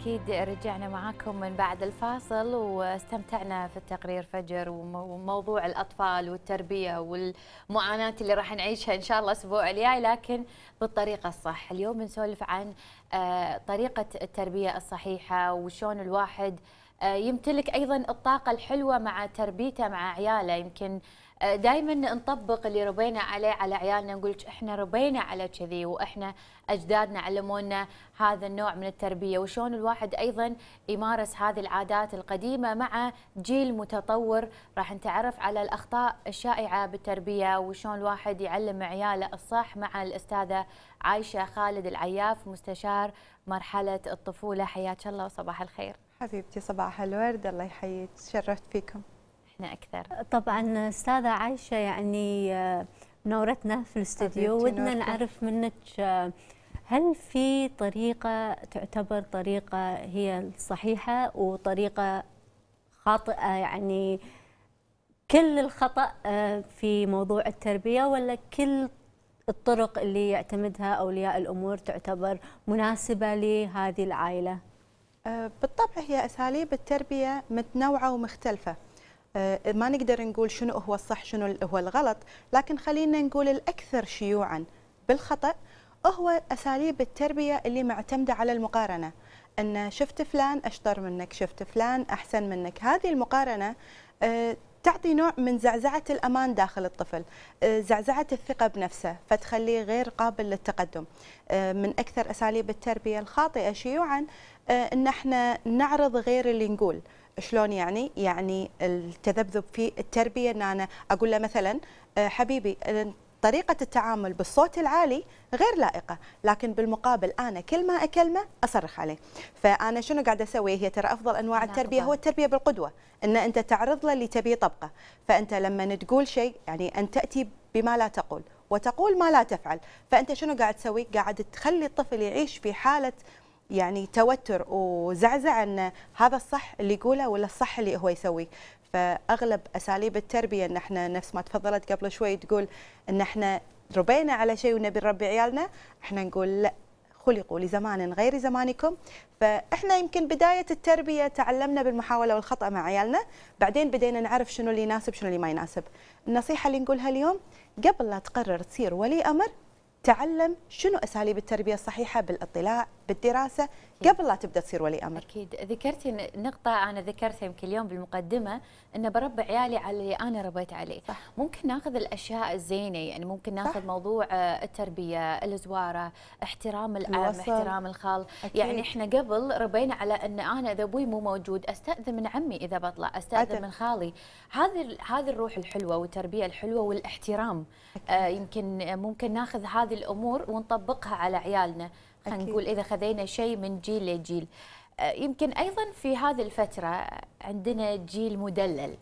أكيد رجعنا معاكم من بعد الفاصل واستمتعنا في التقرير فجر وموضوع الأطفال والتربية والمعاناة اللي راح نعيشها إن شاء الله الأسبوع الجاي لكن بالطريقة الصح اليوم بنسولف عن آه، طريقة التربية الصحيحة وشون الواحد آه، يمتلك أيضا الطاقة الحلوة مع تربيته مع عياله يمكن آه، دائما نطبق اللي ربينا عليه على عيالنا نقول احنا ربينا على كذي واحنا اجدادنا علمونا هذا النوع من التربيه وشلون الواحد ايضا يمارس هذه العادات القديمه مع جيل متطور راح نتعرف على الاخطاء الشائعه بالتربيه وشلون الواحد يعلم عياله الصح مع الاستاذه عايشه خالد العياف مستشار مرحله الطفوله حياك الله وصباح الخير حبيبتي صباح الورد الله يحييك تشرفت فيكم احنا اكثر طبعا استاذه عايشه يعني آه، نورتنا في الاستديو ودنا نعرف منك آه، هل في طريقه تعتبر طريقه هي الصحيحه وطريقه خاطئه يعني كل الخطا آه، في موضوع التربيه ولا كل الطرق اللي يعتمدها اولياء الامور تعتبر مناسبه لهذه العائله بالطبع هي اساليب التربيه متنوعه ومختلفه آه، ما نقدر نقول شنو هو الصح شنو هو الغلط لكن خلينا نقول الأكثر شيوعا بالخطأ هو أساليب التربية اللي معتمدة على المقارنة أن شفت فلان أشطر منك شفت فلان أحسن منك هذه المقارنة آه، تعطي نوع من زعزعة الأمان داخل الطفل آه، زعزعة الثقة بنفسه فتخليه غير قابل للتقدم من أكثر أساليب التربية الخاطئة شيوعا آه، ان احنا نعرض غير اللي نقول شلون يعني يعني التذبذب في التربيه ان انا اقول له مثلا آه، حبيبي آه، طريقة التعامل بالصوت العالي غير لائقة لكن بالمقابل أنا كل ما أكلمة أصرخ عليه فأنا شنو قاعدة أسوي هي ترى أفضل أنواع التربية هو التربية بالقدوة أن أنت تعرض له اللي تبيه طبقه فأنت لما تقول شيء يعني أن تأتي بما لا تقول وتقول ما لا تفعل فأنت شنو قاعد تسوي قاعد تخلي الطفل يعيش في حالة يعني توتر وزعزع ان هذا الصح اللي يقوله ولا الصح اللي هو يسويه فاغلب اساليب التربيه ان احنا نفس ما تفضلت قبل شوي تقول ان احنا ربينا على شيء ونبي نربي عيالنا احنا نقول لا خلقوا لزمان غير زمانكم فاحنا يمكن بدايه التربيه تعلمنا بالمحاوله والخطا مع عيالنا بعدين بدينا نعرف شنو اللي يناسب شنو اللي ما يناسب النصيحه اللي نقولها اليوم قبل لا تقرر تصير ولي امر تعلم شنو أساليب التربية الصحيحة بالاطلاع بالدراسة قبل لا تبدا تصير ولي امر اكيد ذكرتي نقطه انا ذكرتها يمكن اليوم بالمقدمه ان بربي عيالي على اللي انا ربيت عليه صح. ممكن ناخذ الاشياء الزينه يعني ممكن ناخذ صح. موضوع آه، التربيه الزواره احترام الاب احترام الخال أكيد. يعني احنا قبل ربينا على ان انا اذا ابوي مو موجود استاذن من عمي اذا بطلع استاذن أكيد. من خالي هذه هذه الروح الحلوه والتربيه الحلوه والاحترام آه يمكن ممكن ناخذ هذه الامور ونطبقها على عيالنا خلينا نقول اذا خذينا شيء من جيل لجيل آه، يمكن ايضا في هذه الفتره عندنا جيل مدلل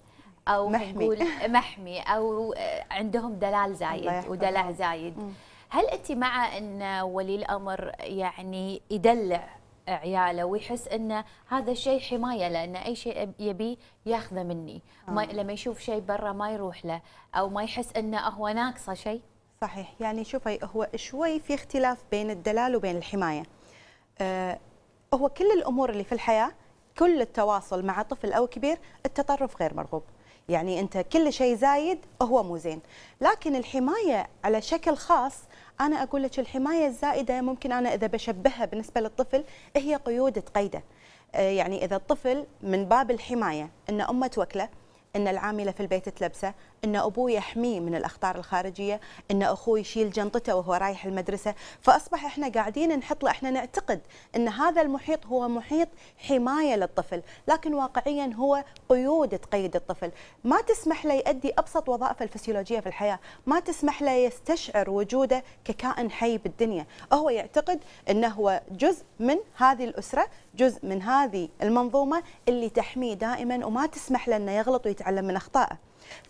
او محمي. نقول محمي او عندهم دلال زايد ودلع زايد هل انت مع ان ولي الامر يعني يدلع عياله ويحس ان هذا الشيء حمايه لان اي شيء يبي ياخذه مني آه. ما لما يشوف شيء برا ما يروح له او ما يحس انه هو ناقصه شيء صحيح يعني شوفي هو شوي في اختلاف بين الدلال وبين الحمايه أه هو كل الامور اللي في الحياه كل التواصل مع طفل او كبير التطرف غير مرغوب يعني انت كل شيء زايد هو مو زين لكن الحمايه على شكل خاص انا اقول لك الحمايه الزائده ممكن انا اذا بشبهها بالنسبه للطفل هي قيود تقيده آه، يعني اذا الطفل من باب الحمايه ان امه توكله ان العامله في البيت تلبسه ان ابوي يحميه من الاخطار الخارجيه ان اخوي يشيل جنطته وهو رايح المدرسه فاصبح احنا قاعدين نحط له احنا نعتقد ان هذا المحيط هو محيط حمايه للطفل لكن واقعيا هو قيود تقيد الطفل ما تسمح له يؤدي ابسط وظائفه الفسيولوجيه في الحياه ما تسمح له يستشعر وجوده ككائن حي بالدنيا هو يعتقد انه هو جزء من هذه الاسره جزء من هذه المنظومه اللي تحميه دائما وما تسمح لنا يغلط ويتعلم من اخطائه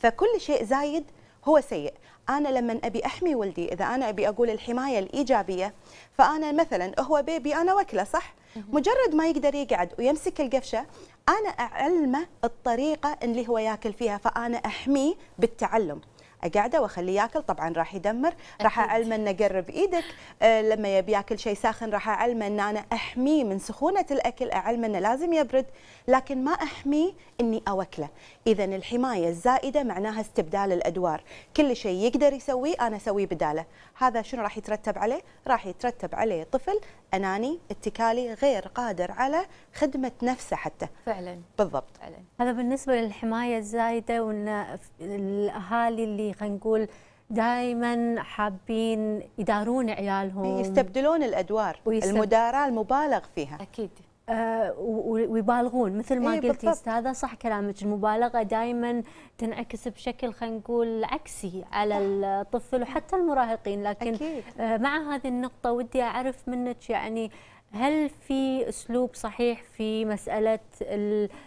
فكل شيء زايد هو سيء انا لما ابي احمي ولدي اذا انا ابي اقول الحمايه الايجابيه فانا مثلا هو بيبي انا واكله صح مجرد ما يقدر يقعد ويمسك القفشه انا اعلمه الطريقه اللي هو ياكل فيها فانا احميه بالتعلم اقعده واخليه ياكل طبعا راح يدمر راح اعلمه انه قرب ايدك آه، لما يبي ياكل شيء ساخن راح اعلمه ان انا احميه من سخونه الاكل اعلمه انه لازم يبرد لكن ما احميه اني اوكله اذا الحمايه الزائده معناها استبدال الادوار كل شيء يقدر يسويه انا اسويه بداله هذا شنو راح يترتب عليه راح يترتب عليه طفل اناني اتكالي غير قادر على خدمه نفسه حتى فعلا بالضبط فعلا. هذا بالنسبه للحمايه الزايده وان الاهالي اللي خلينا نقول دائما حابين يدارون عيالهم يستبدلون الادوار ويستبدل. المداراه المبالغ فيها اكيد آه، ويبالغون مثل ما إيه قلتي استاذه صح كلامك المبالغه دائما تنعكس بشكل خلينا نقول عكسي على الطفل وحتى المراهقين لكن آه، مع هذه النقطه ودي اعرف منك يعني هل في اسلوب صحيح في مساله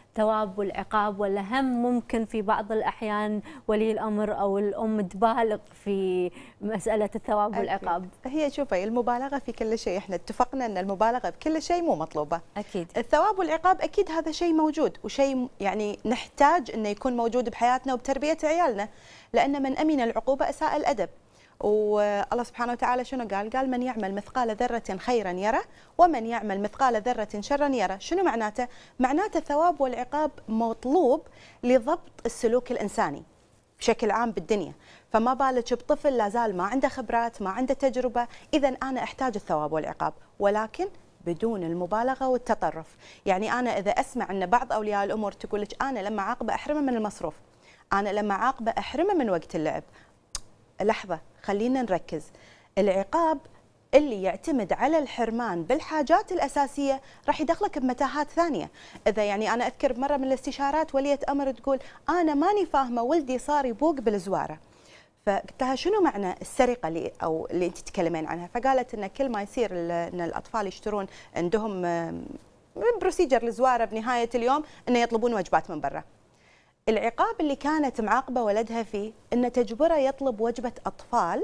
الثواب والعقاب ولا هم ممكن في بعض الأحيان ولي الأمر أو الأم تبالغ في مسألة الثواب أكيد. والعقاب هي شوفي المبالغة في كل شيء احنا اتفقنا أن المبالغة بكل شيء مو مطلوبة أكيد الثواب والعقاب أكيد هذا شيء موجود وشيء يعني نحتاج أنه يكون موجود بحياتنا وبتربية عيالنا لأن من أمن العقوبة أساء الأدب والله سبحانه وتعالى شنو قال؟ قال من يعمل مثقال ذرة خيرا يره ومن يعمل مثقال ذرة شرا يره، شنو معناته؟ معناته الثواب والعقاب مطلوب لضبط السلوك الإنساني بشكل عام بالدنيا، فما بالك بطفل لا زال ما عنده خبرات، ما عنده تجربة، إذا أنا أحتاج الثواب والعقاب، ولكن بدون المبالغه والتطرف، يعني انا اذا اسمع ان بعض اولياء الامور تقول لك انا لما عاقبه احرمه من المصروف، انا لما عاقبه احرمه من وقت اللعب، لحظة خلينا نركز العقاب اللي يعتمد على الحرمان بالحاجات الأساسية راح يدخلك بمتاهات ثانية إذا يعني أنا أذكر مرة من الاستشارات ولية أمر تقول أنا ماني فاهمة ولدي صار يبوق بالزوارة فقلت لها شنو معنى السرقه اللي او اللي انت تتكلمين عنها فقالت ان كل ما يصير ان الاطفال يشترون عندهم بروسيجر الزواره بنهايه اليوم انه يطلبون وجبات من برا العقاب اللي كانت معاقبه ولدها فيه انه تجبره يطلب وجبه اطفال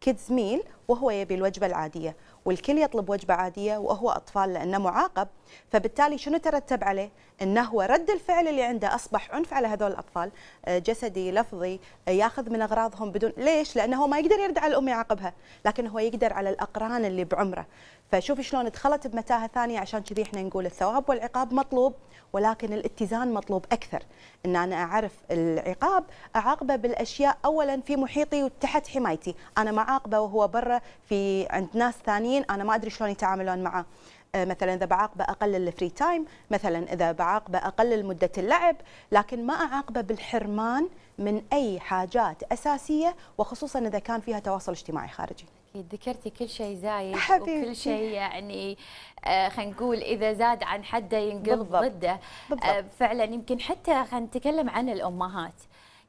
كيدز ميل وهو يبي الوجبه العاديه والكل يطلب وجبه عاديه وهو اطفال لانه معاقب فبالتالي شنو ترتب عليه انه هو رد الفعل اللي عنده اصبح عنف على هذول الاطفال آه، جسدي لفظي آه، ياخذ من اغراضهم بدون ليش لانه هو ما يقدر يرد على الام يعاقبها لكن هو يقدر على الاقران اللي بعمره فشوف شلون دخلت بمتاهه ثانيه عشان كذي احنا نقول الثواب والعقاب مطلوب ولكن الاتزان مطلوب اكثر ان انا اعرف العقاب اعاقبه بالاشياء اولا في محيطي وتحت حمايتي انا ما أعاقبه وهو برا في عند ناس ثانيين انا ما ادري شلون يتعاملون معه آه، مثلا اذا بعاقبه اقلل الفري تايم مثلا اذا بعاقبه اقلل مده اللعب لكن ما اعاقبه بالحرمان من اي حاجات اساسيه وخصوصا اذا كان فيها تواصل اجتماعي خارجي اكيد ذكرتي كل شيء زايد حبيبتي. وكل شيء يعني آه، خلينا نقول اذا زاد عن حده ينقلب ضده آه، بالضبط. فعلا يمكن حتى خلينا نتكلم عن الامهات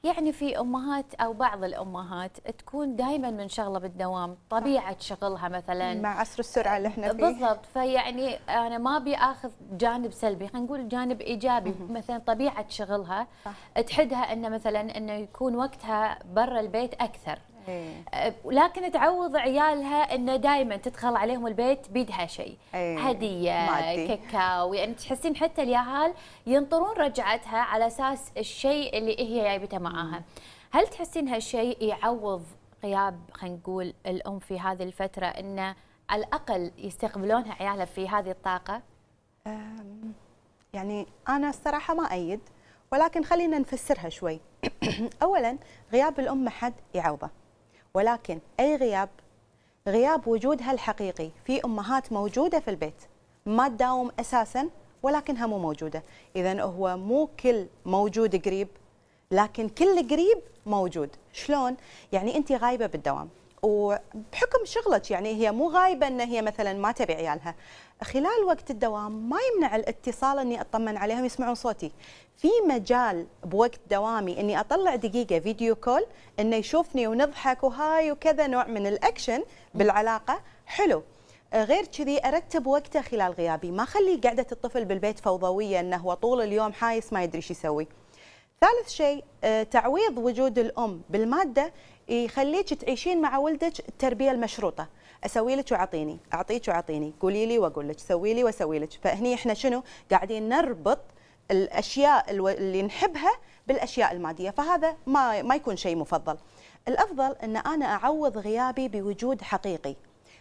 يعني في امهات او بعض الامهات تكون دائما منشغله بالدوام طبيعه شغلها مثلا مع عصر السرعه اللي احنا فيه بالضبط فيعني انا ما ابي اخذ جانب سلبي خلينا نقول جانب ايجابي مثلا طبيعه شغلها صح. تحدها انه مثلا انه يكون وقتها برا البيت اكثر أيه. أه، لكن تعوض عيالها انه دائما تدخل عليهم البيت بيدها شيء إيه. هديه كاكاو يعني تحسين حتى اليهال ينطرون رجعتها على اساس الشيء اللي هي جايبته معاها هل تحسين هالشيء يعوض غياب خلينا نقول الام في هذه الفتره انه على الاقل يستقبلونها عيالها في هذه الطاقه يعني انا الصراحه ما ايد ولكن خلينا نفسرها شوي اولا غياب الام ما حد يعوضه ولكن أي غياب غياب وجودها الحقيقي في أمهات موجودة في البيت ما تداوم أساسا ولكنها مو موجودة إذا هو مو كل موجود قريب لكن كل قريب موجود شلون؟ يعني أنت غايبة بالدوام وبحكم شغلك يعني هي مو غايبه ان هي مثلا ما تبي عيالها خلال وقت الدوام ما يمنع الاتصال اني اطمن عليهم يسمعون صوتي في مجال بوقت دوامي اني اطلع دقيقه فيديو كول انه يشوفني ونضحك وهاي وكذا نوع من الاكشن بالعلاقه حلو غير كذي ارتب وقته خلال غيابي ما اخلي قعده الطفل بالبيت فوضويه انه هو طول اليوم حايس ما يدري ايش يسوي ثالث شيء آه، تعويض وجود الام بالماده يخليك تعيشين مع ولدك التربيه المشروطه اسوي لك واعطيني اعطيك واعطيني قولي لي واقول لك سوي لي واسوي لك فهني احنا شنو قاعدين نربط الاشياء اللي نحبها بالاشياء الماديه فهذا ما ما يكون شيء مفضل الافضل ان انا اعوض غيابي بوجود حقيقي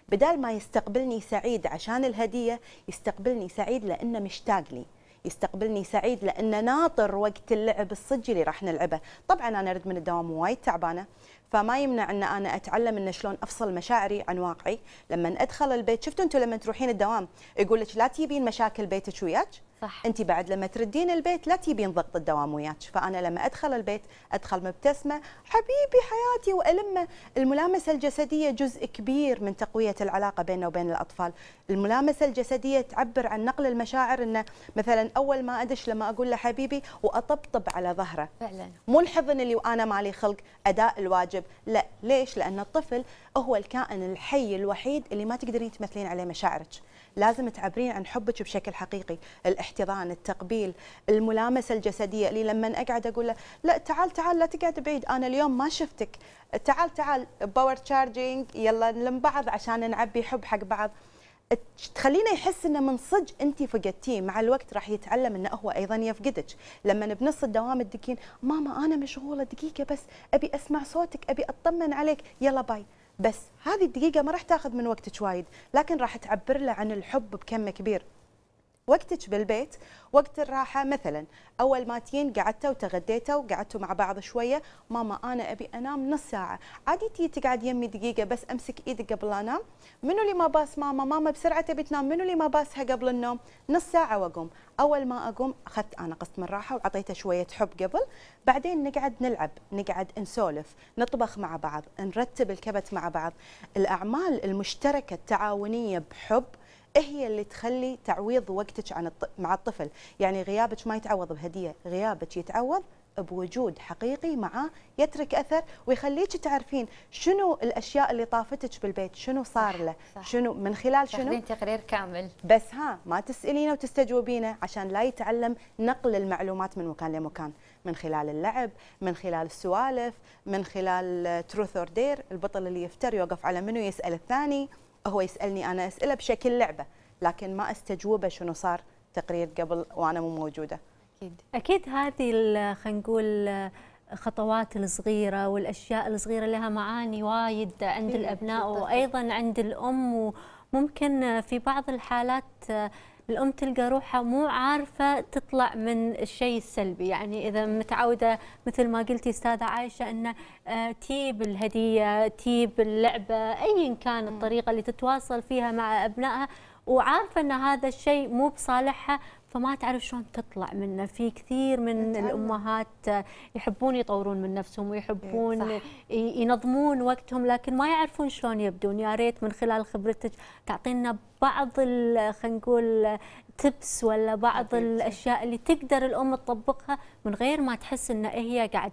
بدال ما يستقبلني سعيد عشان الهديه يستقبلني سعيد لانه مشتاق لي يستقبلني سعيد لانه ناطر وقت اللعب الصج اللي راح نلعبه طبعا انا ارد من الدوام وايد تعبانه فما يمنع ان انا اتعلم ان شلون افصل مشاعري عن واقعي لما ادخل البيت شفتوا انتم لما تروحين الدوام يقول لك لا تجيبين مشاكل بيتك وياك صح انت بعد لما تردين البيت لا تجيبين ضغط الدوام وياك فانا لما ادخل البيت ادخل مبتسمه حبيبي حياتي والمه الملامسه الجسديه جزء كبير من تقويه العلاقه بيننا وبين الاطفال الملامسه الجسديه تعبر عن نقل المشاعر انه مثلا اول ما ادش لما اقول له حبيبي واطبطب على ظهره فعلا مو الحضن اللي وانا مالي خلق اداء الواجب لا ليش لان الطفل هو الكائن الحي الوحيد اللي ما تقدرين تمثلين عليه مشاعرك لازم تعبرين عن حبك بشكل حقيقي الاحتضان التقبيل الملامسه الجسديه اللي لما اقعد اقول له لا تعال تعال لا تقعد بعيد انا اليوم ما شفتك تعال تعال باور تشارجينج يلا نلم بعض عشان نعبي حب حق بعض تخلينا يحس انه من صدق انت فقدتيه مع الوقت راح يتعلم انه هو ايضا يفقدك لما بنص الدوام تدكين ماما انا مشغوله دقيقه بس ابي اسمع صوتك ابي اطمن عليك يلا باي بس هذه الدقيقة ما راح تاخذ من وقتك وايد لكن راح تعبر له عن الحب بكم كبير وقتك بالبيت وقت الراحة مثلا أول ما تين قعدتوا وتغديتوا وقعدتوا مع بعض شوية ماما أنا أبي أنام نص ساعة عادي تي تقعد يمي دقيقة بس أمسك إيدك قبل أنام منو اللي ما باس ماما ماما بسرعة تبي تنام منو اللي ما باسها قبل النوم نص ساعة وأقوم أول ما أقوم أخذت أنا قسط من راحة وعطيته شوية حب قبل بعدين نقعد نلعب نقعد نسولف نطبخ مع بعض نرتب الكبت مع بعض الأعمال المشتركة التعاونية بحب إيه هي اللي تخلي تعويض وقتك عن الط... مع الطفل يعني غيابك ما يتعوض بهديه غيابك يتعوض بوجود حقيقي معاه يترك اثر ويخليك تعرفين شنو الاشياء اللي طافتك بالبيت شنو صار له صح شنو من خلال شنو تقرير كامل بس ها ما تسالينه وتستجوبينه عشان لا يتعلم نقل المعلومات من مكان لمكان من خلال اللعب من خلال السوالف من خلال تروث اور دير البطل اللي يفتر يوقف على منو يسال الثاني هو يسالني انا اسئله بشكل لعبه لكن ما استجوبه شنو صار تقرير قبل وانا مو موجوده اكيد اكيد هذه خلينا نقول الخطوات الصغيرة والأشياء الصغيرة لها معاني وايد عند إيه، الأبناء وأيضا عند الأم وممكن في بعض الحالات الام تلقى روحها مو عارفه تطلع من الشيء السلبي يعني اذا متعوده مثل ما قلتي استاذه عائشه ان آه، تيب الهديه تيب اللعبه ايا كان الطريقه اللي تتواصل فيها مع ابنائها وعارفه ان هذا الشيء مو بصالحها فما تعرف شلون تطلع منه في كثير من الامهات يحبون يطورون من نفسهم ويحبون صح. ينظمون وقتهم لكن ما يعرفون شلون يبدون يا ريت من خلال خبرتك تعطينا بعض خلينا نقول تبس ولا بعض الاشياء اللي تقدر الام تطبقها من غير ما تحس ان هي قاعد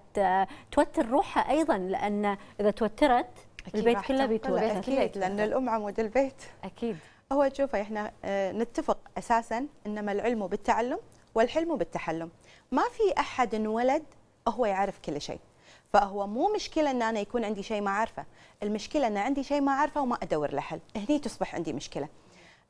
توتر روحها ايضا لان اذا توترت البيت كله بيتوتر اكيد لان الام عمود البيت اكيد هو تشوفي احنا آه، نتفق اساسا انما العلم بالتعلم والحلم بالتحلم ما في احد انولد هو يعرف كل شيء فهو مو مشكله ان انا يكون عندي شيء ما اعرفه المشكله ان عندي شيء ما اعرفه وما ادور له حل هني تصبح عندي مشكله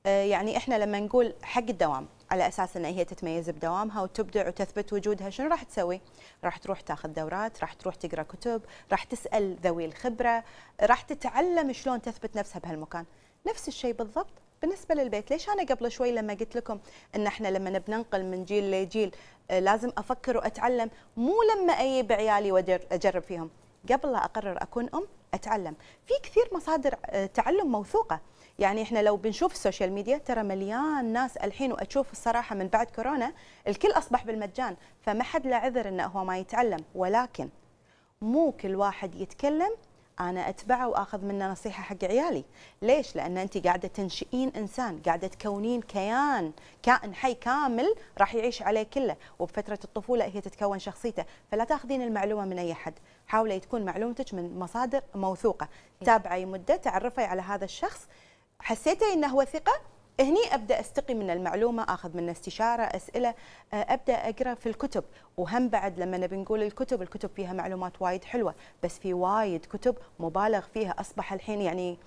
آه، يعني احنا لما نقول حق الدوام على اساس ان هي تتميز بدوامها وتبدع وتثبت وجودها شنو راح تسوي؟ راح تروح تاخذ دورات، راح تروح تقرا كتب، راح تسال ذوي الخبره، راح تتعلم شلون تثبت نفسها بهالمكان. نفس الشيء بالضبط بالنسبه للبيت ليش انا قبل شوي لما قلت لكم ان احنا لما بننقل من جيل لجيل آه، لازم افكر واتعلم مو لما اجيب بعيالي واجرب فيهم قبل لا اقرر اكون ام اتعلم في كثير مصادر آه، تعلم موثوقه يعني احنا لو بنشوف السوشيال ميديا ترى مليان ناس الحين واشوف الصراحه من بعد كورونا الكل اصبح بالمجان فما حد له عذر انه هو ما يتعلم ولكن مو كل واحد يتكلم انا اتبعه واخذ منه نصيحه حق عيالي ليش لان انت قاعده تنشئين انسان قاعده تكونين كيان كائن حي كامل راح يعيش عليه كله وبفتره الطفوله هي تتكون شخصيته فلا تاخذين المعلومه من اي حد حاولي تكون معلومتك من مصادر موثوقه إيه. تابعي مده تعرفي على هذا الشخص حسيتي انه هو ثقه هني ابدا استقي من المعلومه اخذ منها استشاره اسئله آه، ابدا اقرا في الكتب وهم بعد لما نبي نقول الكتب الكتب فيها معلومات وايد حلوه بس في وايد كتب مبالغ فيها اصبح الحين يعني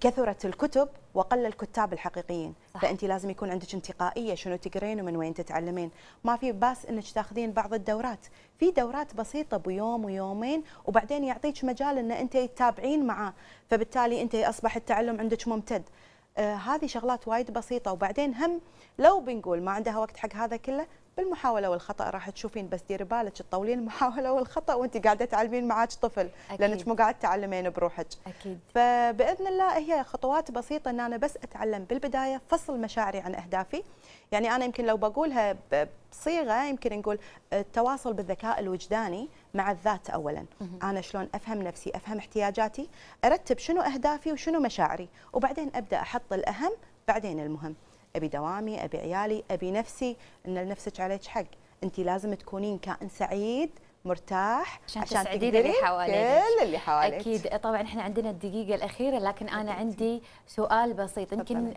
كثرت الكتب وقل الكتاب الحقيقيين صح. فانت لازم يكون عندك انتقائيه شنو تقرين ومن وين تتعلمين ما في باس انك تاخذين بعض الدورات في دورات بسيطه بيوم ويومين وبعدين يعطيك مجال ان انت تتابعين معاه فبالتالي انت اصبح التعلم عندك ممتد آه، هذه شغلات وايد بسيطه وبعدين هم لو بنقول ما عندها وقت حق هذا كله بالمحاوله والخطا راح تشوفين بس ديري بالك تطولين المحاوله والخطا وانت قاعده تعلمين معك طفل أكيد. لانك مو قاعده تعلمين بروحك اكيد فباذن الله هي خطوات بسيطه ان انا بس اتعلم بالبدايه فصل مشاعري عن اهدافي يعني انا يمكن لو بقولها بصيغه يمكن نقول آه، التواصل بالذكاء الوجداني مع الذات اولا انا شلون افهم نفسي افهم احتياجاتي ارتب شنو اهدافي وشنو مشاعري وبعدين ابدا احط الاهم بعدين المهم ابي دوامي ابي عيالي ابي نفسي ان لنفسك عليك حق انت لازم تكونين كائن سعيد مرتاح عشان, عشان تسعدين اللي حواليك كل اللي حواليك اكيد طبعا احنا عندنا الدقيقه الاخيره لكن انا عندي سؤال بسيط يمكن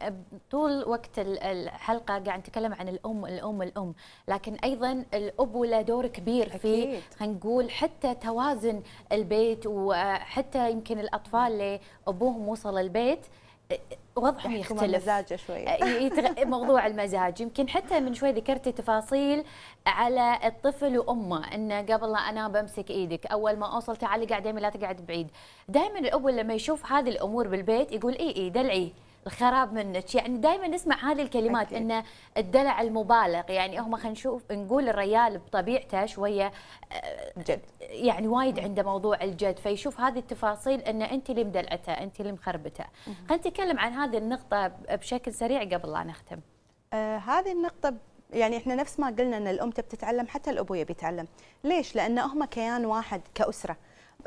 طول وقت الحلقه قاعد نتكلم عن الام الام الام لكن ايضا الاب له دور كبير في خلينا نقول حتى توازن البيت وحتى يمكن الاطفال اللي ابوهم وصل البيت وضعهم يختلف شوي موضوع المزاج يمكن حتى من شوي ذكرتي تفاصيل على الطفل وامه انه قبل لا انا بمسك ايدك اول ما اوصل تعالي قاعد لا تقعد بعيد دائما الاول لما يشوف هذه الامور بالبيت يقول اي اي دلعي الخراب منك يعني دائما نسمع هذه الكلمات أكيد. ان الدلع المبالغ يعني هم خلينا نشوف نقول الريال بطبيعته شويه آه، جد يعني وايد عنده موضوع الجد فيشوف هذه التفاصيل ان انت اللي مدلعته انت اللي مخربته خلينا نتكلم عن هذه النقطه بشكل سريع قبل لا نختم آه هذه النقطه يعني احنا نفس ما قلنا ان الام تبي تتعلم حتى الابو يبي يتعلم ليش لان هم كيان واحد كاسره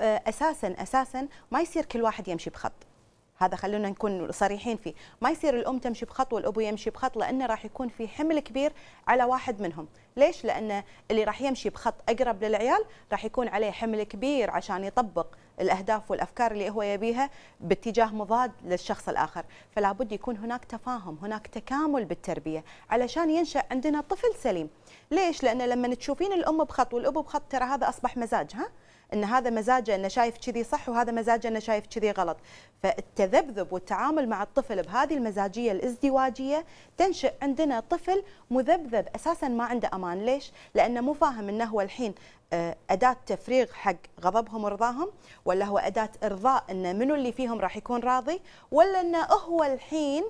آه، اساسا اساسا ما يصير كل واحد يمشي بخط هذا خلونا نكون صريحين فيه ما يصير الام تمشي بخط والابو يمشي بخط لانه راح يكون في حمل كبير على واحد منهم ليش لان اللي راح يمشي بخط اقرب للعيال راح يكون عليه حمل كبير عشان يطبق الاهداف والافكار اللي هو يبيها باتجاه مضاد للشخص الاخر فلا بد يكون هناك تفاهم هناك تكامل بالتربيه علشان ينشا عندنا طفل سليم ليش لان لما تشوفين الام بخط والابو بخط ترى هذا اصبح مزاج ها ان هذا مزاجه انه شايف كذي صح وهذا مزاجه انه شايف كذي غلط فالتذبذب والتعامل مع الطفل بهذه المزاجيه الازدواجيه تنشئ عندنا طفل مذبذب اساسا ما عنده امان ليش لانه مو فاهم انه هو الحين آه، أداة تفريغ حق غضبهم ورضاهم ولا هو أداة إرضاء أن منو اللي فيهم راح يكون راضي ولا أنه هو الحين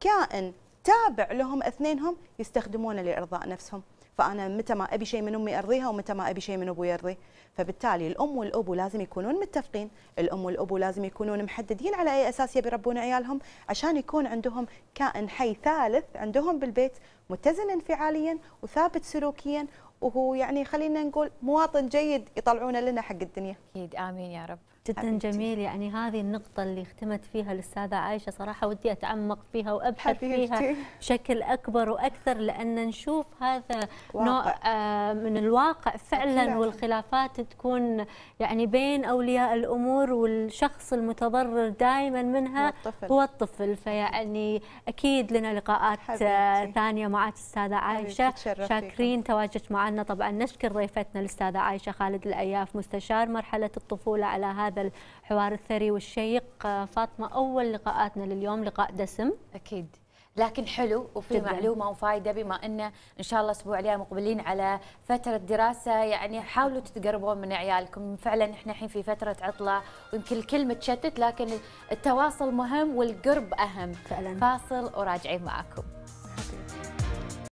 كائن تابع لهم اثنينهم يستخدمونه لإرضاء نفسهم فانا متى ما ابي شيء من امي ارضيها ومتى ما ابي شيء من ابوي يرضي فبالتالي الام والابو لازم يكونون متفقين الام والابو لازم يكونون محددين على اي اساس يبي يربون عيالهم عشان يكون عندهم كائن حي ثالث عندهم بالبيت متزن انفعاليا وثابت سلوكيا وهو يعني خلينا نقول مواطن جيد يطلعونه لنا حق الدنيا اكيد امين يا رب جدا حبيبتي. جميل يعني هذه النقطة اللي اختمت فيها الأستاذة عائشة صراحة ودي أتعمق فيها وأبحث حبيبتي. فيها بشكل أكبر وأكثر لأن نشوف هذا واقع. نوع آه، من الواقع فعلا أكيد. والخلافات تكون يعني بين أولياء الأمور والشخص المتضرر دائما منها والطفل. هو الطفل فيعني أكيد لنا لقاءات آه، حبيبتي. ثانية مع الأستاذة عائشة شاكرين تواجدت معنا طبعا نشكر ضيفتنا الأستاذة عائشة خالد الأياف مستشار مرحلة الطفولة على هذا هذا الحوار الثري والشيق آه، فاطمة أول لقاءاتنا لليوم لقاء دسم أكيد لكن حلو وفي جداً. معلومه وفائده بما انه ان شاء الله الاسبوع الجاي مقبلين على فتره دراسه يعني حاولوا تتقربون من عيالكم فعلا احنا الحين في فتره عطله ويمكن الكل متشتت لكن التواصل مهم والقرب اهم فعلا فاصل وراجعين معاكم حبيب.